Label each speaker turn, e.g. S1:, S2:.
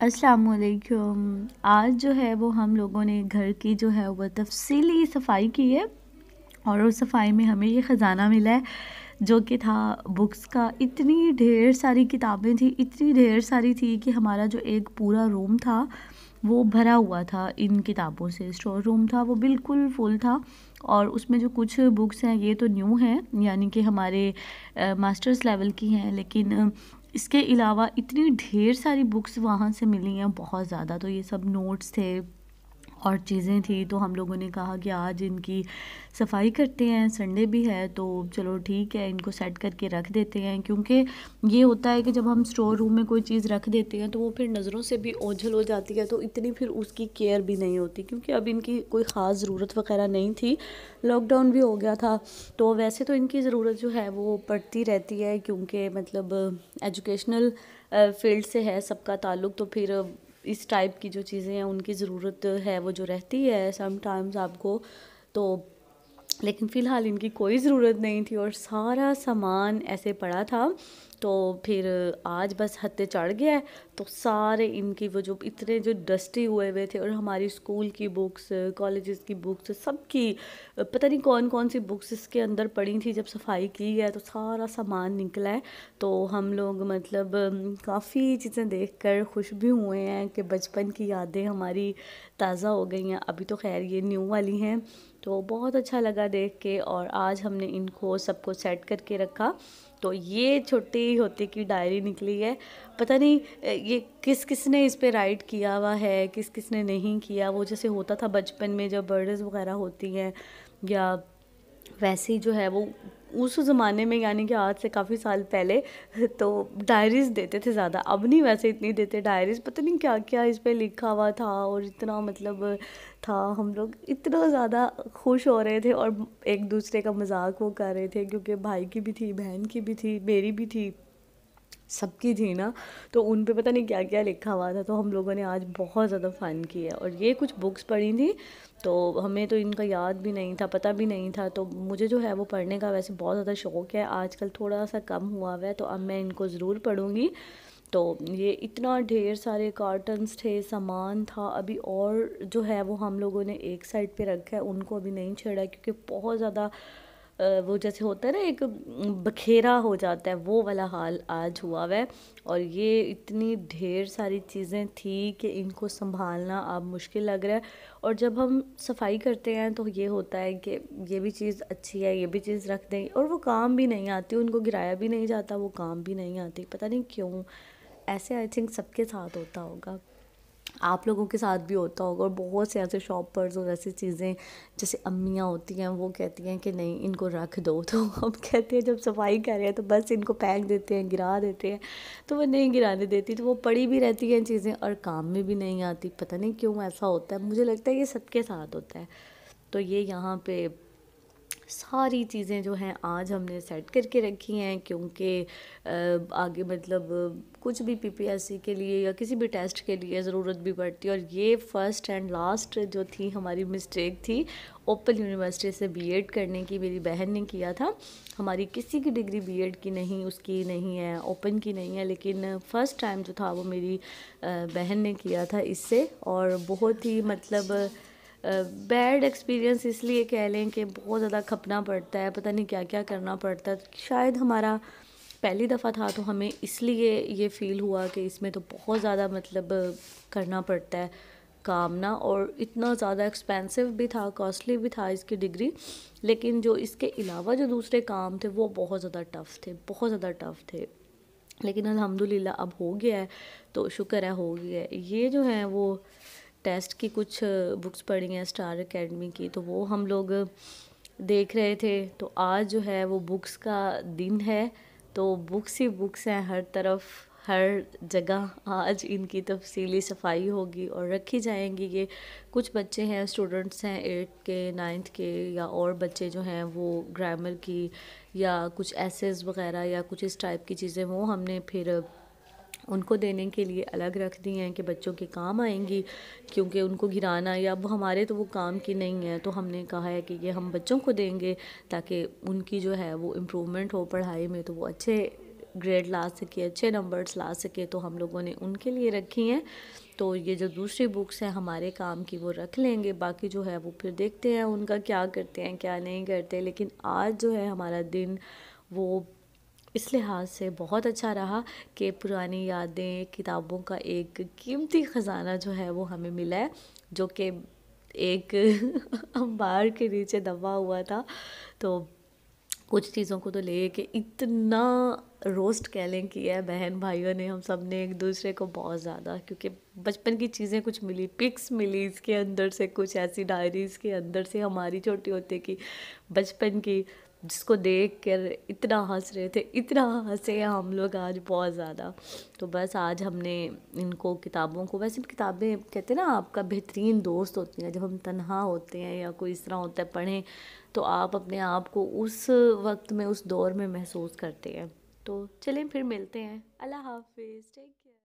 S1: असलकुम आज जो है वो हम लोगों ने घर की जो है वो तफसीली सफाई की है और उस सफाई में हमें ये ख़ज़ाना मिला है जो कि था बुक्स का इतनी ढेर सारी किताबें थी इतनी ढेर सारी थी कि हमारा जो एक पूरा रूम था वो भरा हुआ था इन किताबों से स्टोर रूम था वो बिल्कुल फुल था और उसमें जो कुछ बुक्स हैं ये तो न्यू हैं यानी कि हमारे मास्टर्स लेवल की हैं लेकिन इसके अलावा इतनी ढेर सारी बुक्स वहाँ से मिली हैं बहुत ज़्यादा तो ये सब नोट्स थे और चीज़ें थी तो हम लोगों ने कहा कि आज इनकी सफाई करते हैं संडे भी है तो चलो ठीक है इनको सेट करके रख देते हैं क्योंकि ये होता है कि जब हम स्टोर रूम में कोई चीज़ रख देते हैं तो वो फिर नज़रों से भी ओझल हो जाती है तो इतनी फिर उसकी केयर भी नहीं होती क्योंकि अब इनकी कोई ख़ास ज़रूरत वगैरह नहीं थी लॉकडाउन भी हो गया था तो वैसे तो इनकी ज़रूरत जो है वो पड़ती रहती है क्योंकि मतलब एजुकेशनल फील्ड से है सबका ताल्लुक तो फिर इस टाइप की जो चीज़ें हैं उनकी ज़रूरत है वो जो रहती है समटाइम्स आपको तो लेकिन फ़िलहाल इनकी कोई ज़रूरत नहीं थी और सारा सामान ऐसे पड़ा था तो फिर आज बस हत्ते चढ़ गया है तो सारे इनकी वो जो इतने जो डस्टी हुए हुए थे और हमारी स्कूल की बुक्स कॉलेजेस की बुक्स सब की पता नहीं कौन कौन सी बुक्स इसके अंदर पड़ी थी जब सफाई की है तो सारा सामान निकला है तो हम लोग मतलब काफ़ी चीज़ें देख कर खुश भी हुए हैं कि बचपन की यादें हमारी ताज़ा हो गई हैं अभी तो खैर ये न्यू वाली हैं तो बहुत अच्छा लगा देख के और आज हमने इनको सबको सेट करके रखा तो ये छोटी होते की डायरी निकली है पता नहीं ये किस किस ने इस पर राइट किया हुआ है किस किस ने नहीं किया वो जैसे होता था बचपन में जब बर्डस वगैरह होती हैं या वैसे ही जो है वो उस ज़माने में यानी कि आज से काफ़ी साल पहले तो डायरीज़ देते थे ज़्यादा अब नहीं वैसे इतनी देते डायरीज़ पता नहीं क्या क्या इस पर लिखा हुआ था और इतना मतलब था हम लोग इतना ज़्यादा खुश हो रहे थे और एक दूसरे का मजाक वो कर रहे थे क्योंकि भाई की भी थी बहन की भी थी मेरी भी थी सबकी थी ना तो उन पे पता नहीं क्या क्या लिखा हुआ था तो हम लोगों ने आज बहुत ज़्यादा फ़न किया और ये कुछ बुक्स पढ़ी थी तो हमें तो इनका याद भी नहीं था पता भी नहीं था तो मुझे जो है वो पढ़ने का वैसे बहुत ज़्यादा शौक़ है आजकल थोड़ा सा कम हुआ हुआ है तो अब मैं इनको ज़रूर पढ़ूँगी तो ये इतना ढेर सारे कार्टन्स थे सामान था अभी और जो है वो हम लोगों ने एक साइड पे रखा है उनको अभी नहीं छेड़ा क्योंकि बहुत ज़्यादा वो जैसे होता है ना एक बखेरा हो जाता है वो वाला हाल आज हुआ है और ये इतनी ढेर सारी चीज़ें थी कि इनको संभालना अब मुश्किल लग रहा है और जब हम सफाई करते हैं तो ये होता है कि ये भी चीज़ अच्छी है ये भी चीज़ रख दें और वो काम भी नहीं आती उनको गिराया भी नहीं जाता वो काम भी नहीं आती पता नहीं क्यों ऐसे आई थिंक सबके साथ होता होगा आप लोगों के साथ भी होता होगा और बहुत से ऐसे शॉपर्स और ऐसी चीज़ें जैसे अम्मियाँ होती हैं वो कहती हैं कि नहीं इनको रख दो तो हम कहते हैं जब सफाई कर रहे हैं तो बस इनको फेंक देते हैं गिरा देते हैं तो वो नहीं गिराने देती तो वो पड़ी भी रहती हैं चीज़ें और काम में भी नहीं आती पता नहीं क्यों ऐसा होता है मुझे लगता है ये सबके साथ होता है तो ये यहाँ पे सारी चीज़ें जो हैं आज हमने सेट करके रखी हैं क्योंकि आगे मतलब कुछ भी पीपीएससी के लिए या किसी भी टेस्ट के लिए ज़रूरत भी पड़ती है और ये फ़र्स्ट एंड लास्ट जो थी हमारी मिस्टेक थी ओपन यूनिवर्सिटी से बीएड करने की मेरी बहन ने किया था हमारी किसी की डिग्री बीएड की नहीं उसकी नहीं है ओपन की नहीं है लेकिन फ़र्स्ट टाइम जो था वो मेरी बहन ने किया था इससे और बहुत ही मतलब बैड एक्सपीरियंस इसलिए कह लें कि बहुत ज़्यादा खपना पड़ता है पता नहीं क्या क्या करना पड़ता है शायद हमारा पहली दफ़ा था तो हमें इसलिए ये फ़ील हुआ कि इसमें तो बहुत ज़्यादा मतलब करना पड़ता है काम ना और इतना ज़्यादा एक्सपेंसिव भी था कॉस्टली भी था इसकी डिग्री लेकिन जो इसके अलावा जो दूसरे काम थे वो बहुत ज़्यादा टफ़ थे बहुत ज़्यादा टफ़ थे लेकिन अलहमदिल्ला अब हो गया है तो शुक्र है हो गया है ये जो है वो टेस्ट की कुछ बुक्स पढ़ी हैं स्टार एकेडमी की तो वो हम लोग देख रहे थे तो आज जो है वो बुक्स का दिन है तो बुक्स ही बुक्स हैं हर तरफ हर जगह आज इनकी तफसीली सफाई होगी और रखी जाएंगी ये कुछ बच्चे हैं स्टूडेंट्स हैं एट के नाइन्थ के या और बच्चे जो हैं वो ग्रामर की या कुछ एसेस वगैरह या कुछ इस टाइप की चीज़ें वो हमने फिर उनको देने के लिए अलग रख दी हैं कि बच्चों के काम आएंगी क्योंकि उनको गिराना या अब हमारे तो वो काम की नहीं है तो हमने कहा है कि ये हम बच्चों को देंगे ताकि उनकी जो है वो इम्प्रूवमेंट हो पढ़ाई में तो वो अच्छे ग्रेड ला सके अच्छे नंबर्स ला सके तो हम लोगों ने उनके लिए रखी हैं तो ये जो दूसरी बुक्स हैं हमारे काम की वो रख लेंगे बाकी जो है वो फिर देखते हैं उनका क्या करते हैं क्या नहीं करते लेकिन आज जो है हमारा दिन वो इस लिहाज से बहुत अच्छा रहा कि पुरानी यादें किताबों का एक कीमती ख़जाना जो है वो हमें मिला है जो कि एक अंबार के नीचे दबा हुआ था तो कुछ चीज़ों को तो ले के इतना रोस्ट कह लें कि है बहन भाइयों ने हम सब ने एक दूसरे को बहुत ज़्यादा क्योंकि बचपन की चीज़ें कुछ मिली पिक्स मिली इसके अंदर से कुछ ऐसी डायरीज़ के अंदर से हमारी छोटी होती की बचपन की जिसको देख कर इतना हंस रहे थे इतना हंसे हम लोग आज बहुत ज़्यादा तो बस आज हमने इनको किताबों को वैसे भी किताबें कहते हैं ना आपका बेहतरीन दोस्त होती हैं जब हम तन्हा होते हैं या कोई इस तरह होता है पढ़ें तो आप अपने आप को उस वक्त में उस दौर में महसूस करते हैं तो चलें फिर मिलते हैं अल्लाह हाफिज़ टेक